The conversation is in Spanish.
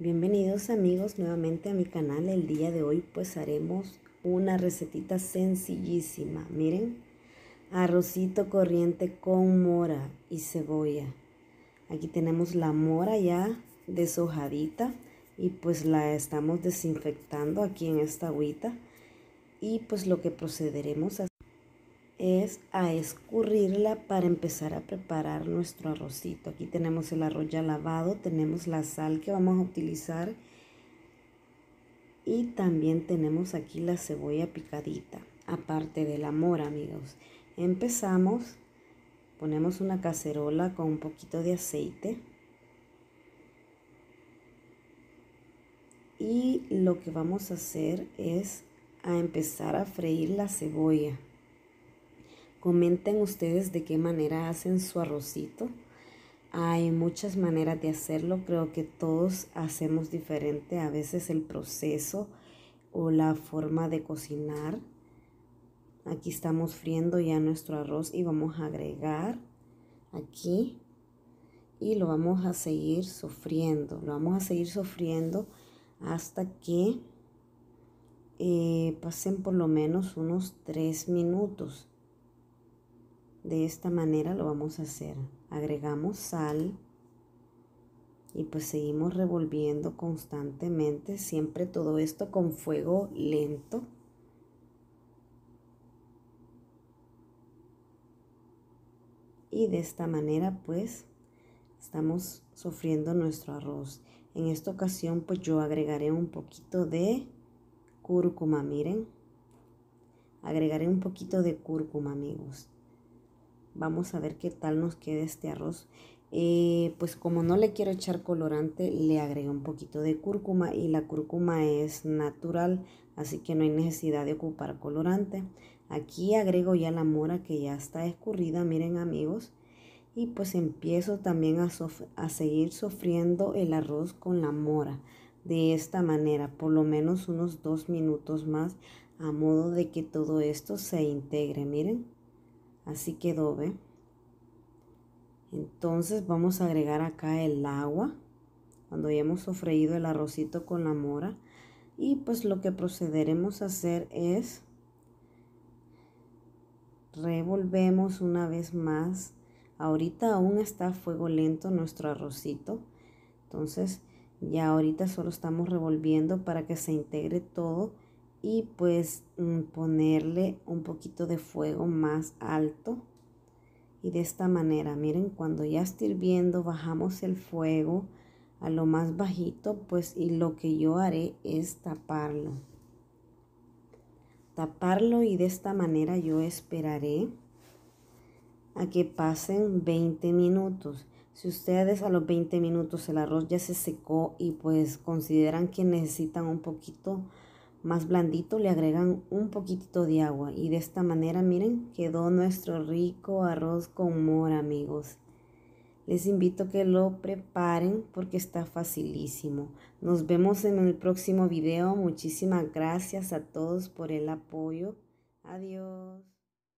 Bienvenidos amigos nuevamente a mi canal. El día de hoy pues haremos una recetita sencillísima. Miren, arrocito corriente con mora y cebolla. Aquí tenemos la mora ya deshojadita y pues la estamos desinfectando aquí en esta agüita. Y pues lo que procederemos a es a escurrirla para empezar a preparar nuestro arrocito. Aquí tenemos el arroz ya lavado, tenemos la sal que vamos a utilizar y también tenemos aquí la cebolla picadita, aparte del amor amigos. Empezamos, ponemos una cacerola con un poquito de aceite. Y lo que vamos a hacer es a empezar a freír la cebolla. Comenten ustedes de qué manera hacen su arrocito. Hay muchas maneras de hacerlo, creo que todos hacemos diferente, a veces el proceso o la forma de cocinar. Aquí estamos friendo ya nuestro arroz y vamos a agregar aquí y lo vamos a seguir sufriendo lo vamos a seguir sufriendo hasta que eh, pasen por lo menos unos 3 minutos. De esta manera lo vamos a hacer. Agregamos sal y pues seguimos revolviendo constantemente, siempre todo esto con fuego lento. Y de esta manera pues estamos sufriendo nuestro arroz. En esta ocasión pues yo agregaré un poquito de cúrcuma, miren. Agregaré un poquito de cúrcuma amigos. Vamos a ver qué tal nos queda este arroz. Eh, pues como no le quiero echar colorante, le agrego un poquito de cúrcuma y la cúrcuma es natural, así que no hay necesidad de ocupar colorante. Aquí agrego ya la mora que ya está escurrida, miren amigos. Y pues empiezo también a, a seguir sofriendo el arroz con la mora de esta manera, por lo menos unos dos minutos más, a modo de que todo esto se integre, miren. Así quedó, ¿ve? Entonces vamos a agregar acá el agua. Cuando ya hemos sofreído el arrocito con la mora. Y pues lo que procederemos a hacer es... Revolvemos una vez más. Ahorita aún está a fuego lento nuestro arrocito. Entonces ya ahorita solo estamos revolviendo para que se integre todo y pues mm, ponerle un poquito de fuego más alto y de esta manera miren cuando ya esté hirviendo bajamos el fuego a lo más bajito pues y lo que yo haré es taparlo taparlo y de esta manera yo esperaré a que pasen 20 minutos si ustedes a los 20 minutos el arroz ya se secó y pues consideran que necesitan un poquito más blandito le agregan un poquitito de agua y de esta manera miren quedó nuestro rico arroz con mora amigos les invito a que lo preparen porque está facilísimo nos vemos en el próximo video muchísimas gracias a todos por el apoyo adiós